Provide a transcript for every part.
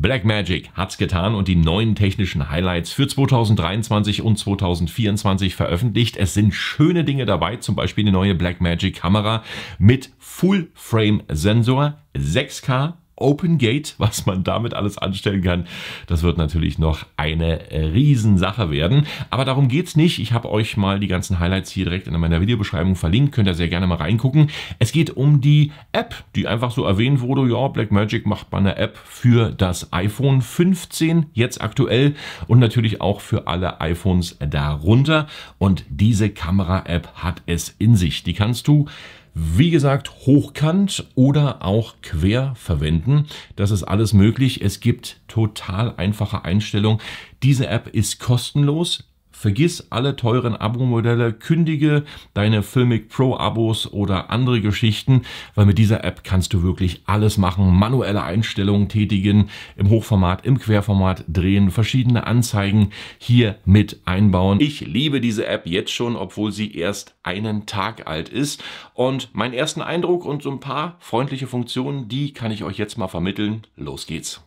Blackmagic hat's getan und die neuen technischen Highlights für 2023 und 2024 veröffentlicht. Es sind schöne Dinge dabei, zum Beispiel die neue Blackmagic Kamera mit Full-Frame-Sensor, 6K Open Gate, was man damit alles anstellen kann, das wird natürlich noch eine Riesensache werden. Aber darum geht es nicht. Ich habe euch mal die ganzen Highlights hier direkt in meiner Videobeschreibung verlinkt. Könnt ihr sehr gerne mal reingucken. Es geht um die App, die einfach so erwähnt wurde. Ja, Blackmagic macht mal eine App für das iPhone 15 jetzt aktuell und natürlich auch für alle iPhones darunter. Und diese Kamera-App hat es in sich. Die kannst du wie gesagt, hochkant oder auch quer verwenden. Das ist alles möglich. Es gibt total einfache Einstellungen. Diese App ist kostenlos. Vergiss alle teuren Abo-Modelle, kündige deine Filmic Pro-Abos oder andere Geschichten, weil mit dieser App kannst du wirklich alles machen, manuelle Einstellungen tätigen, im Hochformat, im Querformat drehen, verschiedene Anzeigen hier mit einbauen. Ich liebe diese App jetzt schon, obwohl sie erst einen Tag alt ist. Und meinen ersten Eindruck und so ein paar freundliche Funktionen, die kann ich euch jetzt mal vermitteln. Los geht's.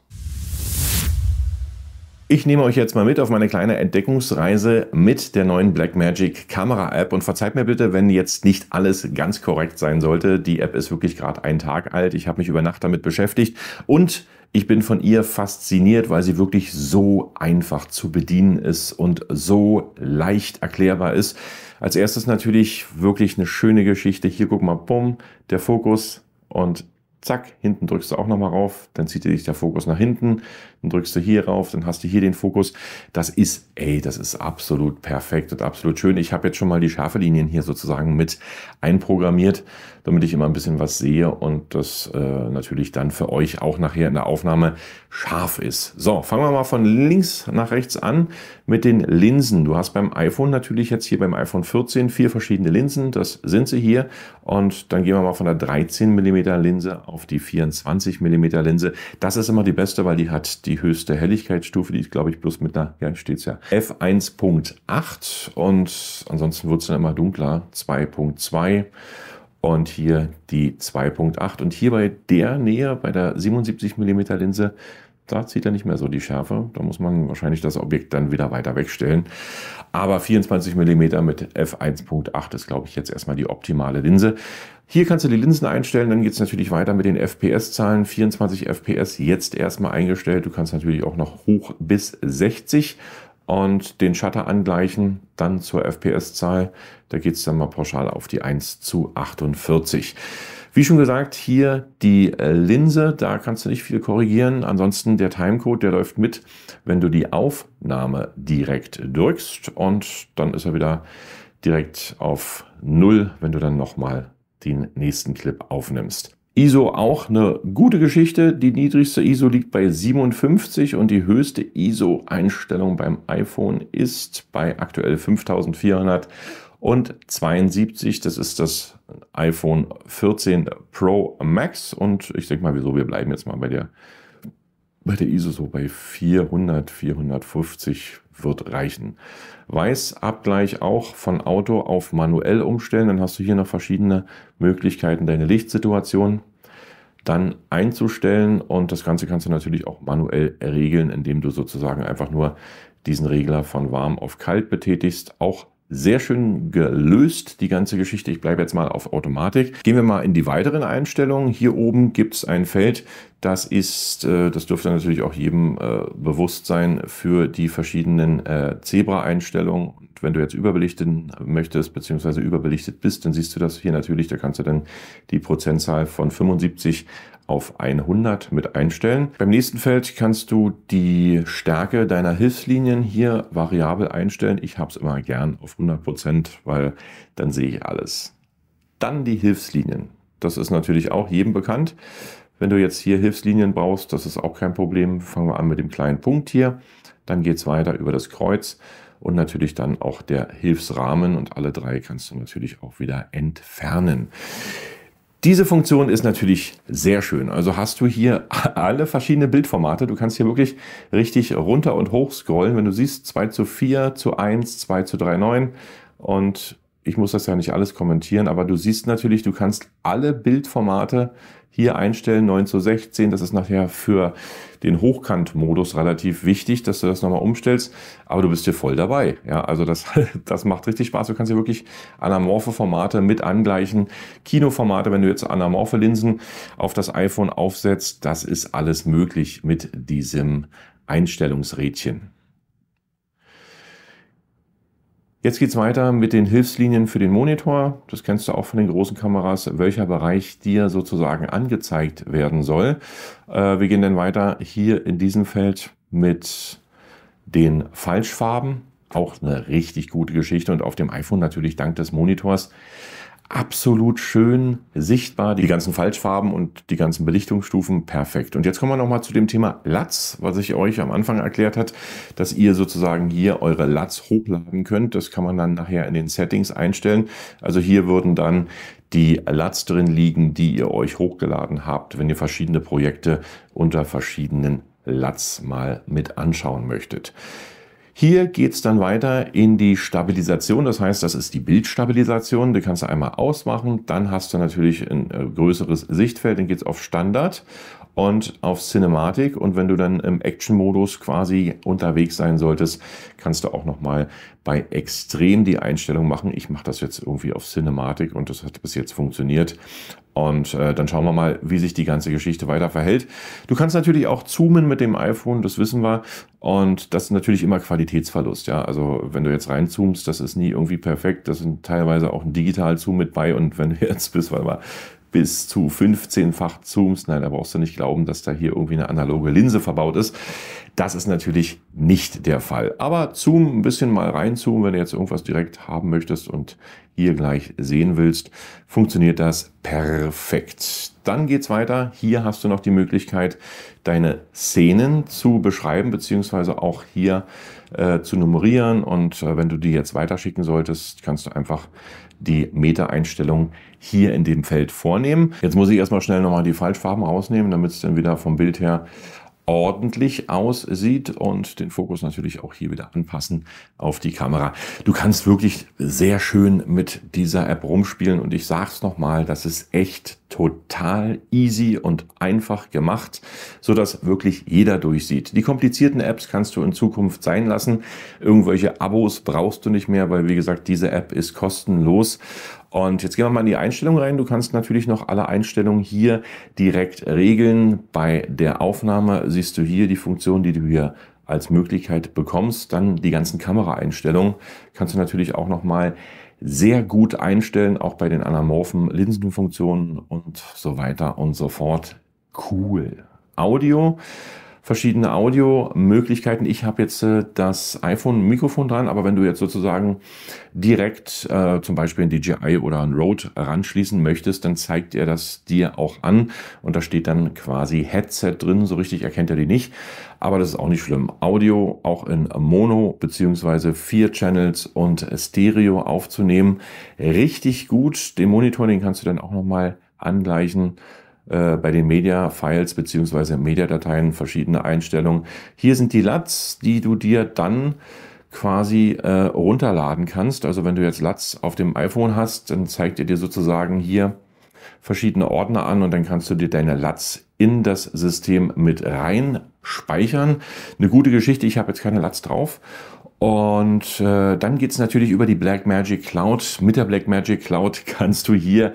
Ich nehme euch jetzt mal mit auf meine kleine Entdeckungsreise mit der neuen Blackmagic Kamera App und verzeiht mir bitte, wenn jetzt nicht alles ganz korrekt sein sollte. Die App ist wirklich gerade einen Tag alt. Ich habe mich über Nacht damit beschäftigt und ich bin von ihr fasziniert, weil sie wirklich so einfach zu bedienen ist und so leicht erklärbar ist. Als erstes natürlich wirklich eine schöne Geschichte. Hier guck mal, bumm, der Fokus und zack, hinten drückst du auch nochmal rauf, dann zieht dich der Fokus nach hinten dann drückst du hier rauf, dann hast du hier den Fokus. Das ist, ey, das ist absolut perfekt und absolut schön. Ich habe jetzt schon mal die scharfe Linien hier sozusagen mit einprogrammiert, damit ich immer ein bisschen was sehe und das äh, natürlich dann für euch auch nachher in der Aufnahme scharf ist. So, fangen wir mal von links nach rechts an mit den Linsen. Du hast beim iPhone natürlich jetzt hier beim iPhone 14 vier verschiedene Linsen. Das sind sie hier. Und dann gehen wir mal von der 13 mm Linse auf die 24 mm Linse. Das ist immer die beste, weil die hat die die höchste Helligkeitsstufe, die ist, glaube ich, bloß mit einer, ja, steht's ja, F1.8 und ansonsten wird es dann immer dunkler, 2.2 und hier die 2.8. Und hier bei der Nähe, bei der 77 mm Linse, da zieht er nicht mehr so die Schärfe. Da muss man wahrscheinlich das Objekt dann wieder weiter wegstellen. Aber 24 mm mit f1.8 ist, glaube ich, jetzt erstmal die optimale Linse. Hier kannst du die Linsen einstellen, dann geht es natürlich weiter mit den FPS-Zahlen. 24 FPS jetzt erstmal eingestellt. Du kannst natürlich auch noch hoch bis 60 und den Shutter angleichen, dann zur FPS-Zahl. Da geht es dann mal pauschal auf die 1 zu 48. Wie schon gesagt, hier die äh, Linse, da kannst du nicht viel korrigieren. Ansonsten der Timecode, der läuft mit, wenn du die Aufnahme direkt drückst und dann ist er wieder direkt auf Null, wenn du dann nochmal den nächsten Clip aufnimmst. ISO auch eine gute Geschichte. Die niedrigste ISO liegt bei 57 und die höchste ISO-Einstellung beim iPhone ist bei aktuell 5400 und 72, das ist das iPhone 14 Pro Max und ich denke mal, wieso, wir bleiben jetzt mal bei der, bei der ISO so bei 400, 450 wird reichen. Weißabgleich auch von Auto auf manuell umstellen, dann hast du hier noch verschiedene Möglichkeiten, deine Lichtsituation dann einzustellen und das Ganze kannst du natürlich auch manuell regeln, indem du sozusagen einfach nur diesen Regler von warm auf kalt betätigst. Auch sehr schön gelöst, die ganze Geschichte. Ich bleibe jetzt mal auf Automatik. Gehen wir mal in die weiteren Einstellungen. Hier oben gibt es ein Feld, das ist, äh, das dürfte natürlich auch jedem äh, bewusst sein für die verschiedenen äh, Zebra-Einstellungen. Und wenn du jetzt überbelichten möchtest, beziehungsweise überbelichtet bist, dann siehst du das hier natürlich. Da kannst du dann die Prozentzahl von 75 auf 100 mit einstellen. Beim nächsten Feld kannst du die Stärke deiner Hilfslinien hier variabel einstellen. Ich habe es immer gern auf 100%, Prozent, weil dann sehe ich alles. Dann die Hilfslinien. Das ist natürlich auch jedem bekannt. Wenn du jetzt hier Hilfslinien brauchst, das ist auch kein Problem. Fangen wir an mit dem kleinen Punkt hier. Dann geht es weiter über das Kreuz und natürlich dann auch der Hilfsrahmen und alle drei kannst du natürlich auch wieder entfernen. Diese Funktion ist natürlich sehr schön. Also hast du hier alle verschiedene Bildformate. Du kannst hier wirklich richtig runter und hoch scrollen. Wenn du siehst, 2 zu 4 zu 1, 2 zu 3, 9 und ich muss das ja nicht alles kommentieren, aber du siehst natürlich, du kannst alle Bildformate hier einstellen, 9 zu 16. Das ist nachher für den Hochkantmodus relativ wichtig, dass du das nochmal umstellst. Aber du bist hier voll dabei. Ja, also das, das macht richtig Spaß. Du kannst hier wirklich anamorphe Formate mit angleichen. Kinoformate, wenn du jetzt anamorphe Linsen auf das iPhone aufsetzt, das ist alles möglich mit diesem Einstellungsrädchen. Jetzt geht's weiter mit den Hilfslinien für den Monitor. Das kennst du auch von den großen Kameras, welcher Bereich dir sozusagen angezeigt werden soll. Äh, wir gehen dann weiter hier in diesem Feld mit den Falschfarben. Auch eine richtig gute Geschichte und auf dem iPhone natürlich dank des Monitors absolut schön sichtbar, die ganzen Falschfarben und die ganzen Belichtungsstufen perfekt. Und jetzt kommen wir nochmal zu dem Thema LUTs, was ich euch am Anfang erklärt hat, dass ihr sozusagen hier eure LUTs hochladen könnt. Das kann man dann nachher in den Settings einstellen. Also hier würden dann die LUTs drin liegen, die ihr euch hochgeladen habt, wenn ihr verschiedene Projekte unter verschiedenen LUTs mal mit anschauen möchtet. Hier geht es dann weiter in die Stabilisation. Das heißt, das ist die Bildstabilisation. Die kannst du einmal ausmachen. Dann hast du natürlich ein äh, größeres Sichtfeld. Dann geht es auf Standard und auf Cinematik. Und wenn du dann im Action-Modus quasi unterwegs sein solltest, kannst du auch nochmal bei Extrem die Einstellung machen. Ich mache das jetzt irgendwie auf Cinematik und das hat bis jetzt funktioniert. Und äh, dann schauen wir mal, wie sich die ganze Geschichte weiter verhält. Du kannst natürlich auch zoomen mit dem iPhone, das wissen wir. Und das ist natürlich immer Qualitätsverlust. Ja, also wenn du jetzt reinzoomst, das ist nie irgendwie perfekt. Das sind teilweise auch ein Digital-Zoom mit bei. Und wenn du jetzt bis, weil wir bis zu 15-fach Zooms. Nein, da brauchst du nicht glauben, dass da hier irgendwie eine analoge Linse verbaut ist. Das ist natürlich nicht der Fall. Aber zoom ein bisschen mal reinzoomen, wenn du jetzt irgendwas direkt haben möchtest und hier gleich sehen willst, funktioniert das perfekt. Dann geht's weiter. Hier hast du noch die Möglichkeit, deine Szenen zu beschreiben, beziehungsweise auch hier äh, zu nummerieren. Und äh, wenn du die jetzt weiterschicken solltest, kannst du einfach die Meta-Einstellung hier in dem Feld vornehmen. Jetzt muss ich erstmal schnell nochmal die Falschfarben rausnehmen, damit es dann wieder vom Bild her ordentlich aussieht und den Fokus natürlich auch hier wieder anpassen auf die Kamera. Du kannst wirklich sehr schön mit dieser App rumspielen und ich sag's nochmal, das ist echt total easy und einfach gemacht, so dass wirklich jeder durchsieht. Die komplizierten Apps kannst du in Zukunft sein lassen. Irgendwelche Abos brauchst du nicht mehr, weil wie gesagt, diese App ist kostenlos. Und jetzt gehen wir mal in die Einstellung rein. Du kannst natürlich noch alle Einstellungen hier direkt regeln. Bei der Aufnahme siehst du hier die Funktion, die du hier als Möglichkeit bekommst. Dann die ganzen Kameraeinstellungen kannst du natürlich auch nochmal mal sehr gut einstellen, auch bei den anamorphen Linsenfunktionen und so weiter und so fort. Cool. Audio verschiedene Audio-Möglichkeiten. Ich habe jetzt äh, das iPhone-Mikrofon dran, aber wenn du jetzt sozusagen direkt äh, zum Beispiel ein DJI oder ein Rode ranschließen möchtest, dann zeigt er das dir auch an und da steht dann quasi Headset drin. So richtig erkennt er die nicht, aber das ist auch nicht schlimm. Audio auch in Mono beziehungsweise vier Channels und Stereo aufzunehmen. Richtig gut. Den Monitor, den kannst du dann auch nochmal angleichen. Äh, bei den Media-Files beziehungsweise Mediadateien verschiedene Einstellungen. Hier sind die LATs, die du dir dann quasi äh, runterladen kannst. Also wenn du jetzt LATs auf dem iPhone hast, dann zeigt er dir sozusagen hier verschiedene Ordner an und dann kannst du dir deine LATs in das System mit rein speichern. Eine gute Geschichte, ich habe jetzt keine LATs drauf. Und äh, dann geht's natürlich über die Blackmagic Cloud. Mit der Blackmagic Cloud kannst du hier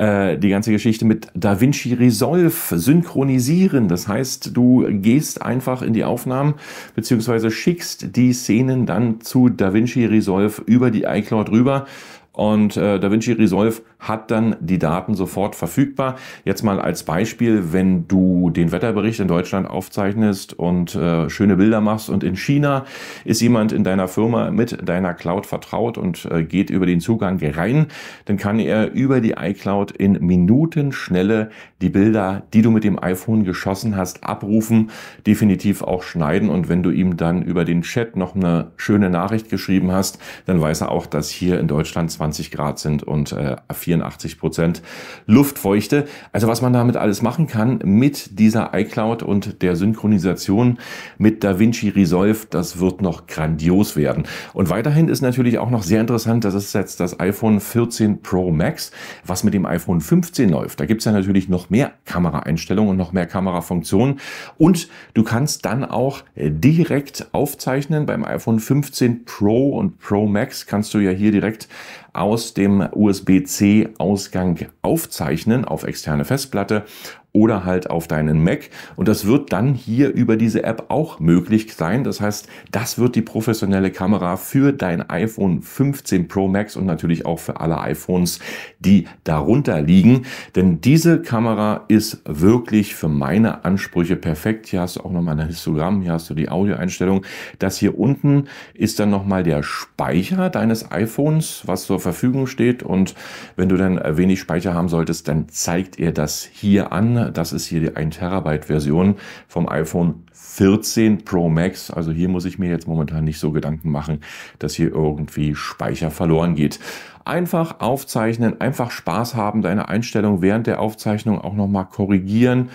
äh, die ganze Geschichte mit DaVinci Resolve synchronisieren. Das heißt, du gehst einfach in die Aufnahmen beziehungsweise schickst die Szenen dann zu DaVinci Resolve über die iCloud rüber. Und äh, DaVinci Resolve hat dann die Daten sofort verfügbar. Jetzt mal als Beispiel, wenn du den Wetterbericht in Deutschland aufzeichnest und äh, schöne Bilder machst und in China ist jemand in deiner Firma mit deiner Cloud vertraut und äh, geht über den Zugang rein, dann kann er über die iCloud in Minuten schnelle die Bilder, die du mit dem iPhone geschossen hast, abrufen, definitiv auch schneiden und wenn du ihm dann über den Chat noch eine schöne Nachricht geschrieben hast, dann weiß er auch, dass hier in Deutschland 20 Grad sind und äh, 84 Prozent Luftfeuchte. Also was man damit alles machen kann mit dieser iCloud und der Synchronisation mit DaVinci Resolve, das wird noch grandios werden. Und weiterhin ist natürlich auch noch sehr interessant, das ist jetzt das iPhone 14 Pro Max, was mit dem iPhone 15 läuft. Da gibt es ja natürlich noch mehr Kameraeinstellungen und noch mehr Kamerafunktionen. Und du kannst dann auch direkt aufzeichnen. Beim iPhone 15 Pro und Pro Max kannst du ja hier direkt aus dem USB-C USB-Ausgang aufzeichnen auf externe Festplatte oder halt auf deinen Mac. Und das wird dann hier über diese App auch möglich sein. Das heißt, das wird die professionelle Kamera für dein iPhone 15 Pro Max und natürlich auch für alle iPhones, die darunter liegen. Denn diese Kamera ist wirklich für meine Ansprüche perfekt. Hier hast du auch nochmal ein Histogramm, hier hast du die Audioeinstellung. Das hier unten ist dann nochmal der Speicher deines iPhones, was zur Verfügung steht. Und wenn du dann wenig Speicher haben solltest, dann zeigt er das hier an das ist hier die 1 Terabyte Version vom iPhone 14 Pro Max. Also hier muss ich mir jetzt momentan nicht so Gedanken machen, dass hier irgendwie Speicher verloren geht. Einfach aufzeichnen, einfach Spaß haben, deine Einstellung während der Aufzeichnung auch nochmal korrigieren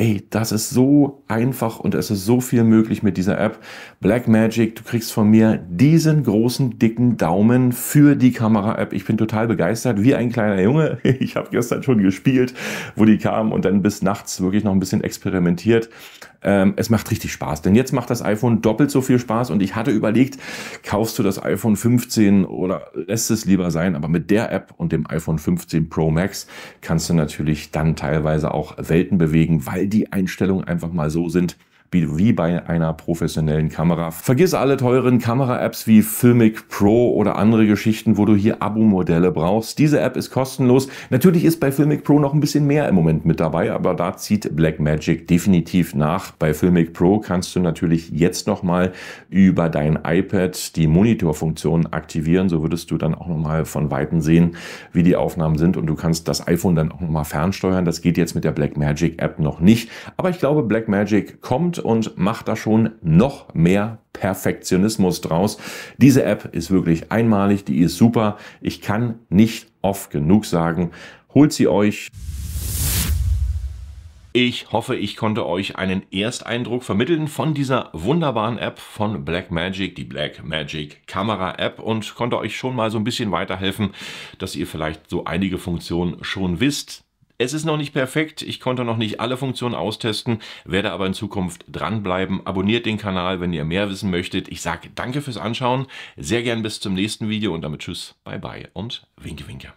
ey, das ist so einfach und es ist so viel möglich mit dieser App. Blackmagic, du kriegst von mir diesen großen, dicken Daumen für die Kamera-App. Ich bin total begeistert, wie ein kleiner Junge. Ich habe gestern schon gespielt, wo die kam und dann bis nachts wirklich noch ein bisschen experimentiert. Ähm, es macht richtig Spaß, denn jetzt macht das iPhone doppelt so viel Spaß und ich hatte überlegt, kaufst du das iPhone 15 oder lässt es lieber sein, aber mit der App und dem iPhone 15 Pro Max kannst du natürlich dann teilweise auch Welten bewegen, weil die Einstellungen einfach mal so sind, wie bei einer professionellen Kamera. Vergiss alle teuren Kamera-Apps wie Filmic Pro oder andere Geschichten, wo du hier Abo-Modelle brauchst. Diese App ist kostenlos. Natürlich ist bei Filmic Pro noch ein bisschen mehr im Moment mit dabei, aber da zieht Blackmagic definitiv nach. Bei Filmic Pro kannst du natürlich jetzt nochmal über dein iPad die Monitorfunktion aktivieren. So würdest du dann auch nochmal von Weitem sehen, wie die Aufnahmen sind und du kannst das iPhone dann auch nochmal fernsteuern. Das geht jetzt mit der Blackmagic App noch nicht. Aber ich glaube, Blackmagic kommt und macht da schon noch mehr Perfektionismus draus. Diese App ist wirklich einmalig, die ist super. Ich kann nicht oft genug sagen, holt sie euch. Ich hoffe, ich konnte euch einen Ersteindruck vermitteln von dieser wunderbaren App von Blackmagic, die Blackmagic Kamera App und konnte euch schon mal so ein bisschen weiterhelfen, dass ihr vielleicht so einige Funktionen schon wisst. Es ist noch nicht perfekt, ich konnte noch nicht alle Funktionen austesten, werde aber in Zukunft dranbleiben. Abonniert den Kanal, wenn ihr mehr wissen möchtet. Ich sage danke fürs Anschauen, sehr gern bis zum nächsten Video und damit tschüss, bye bye und winke winke.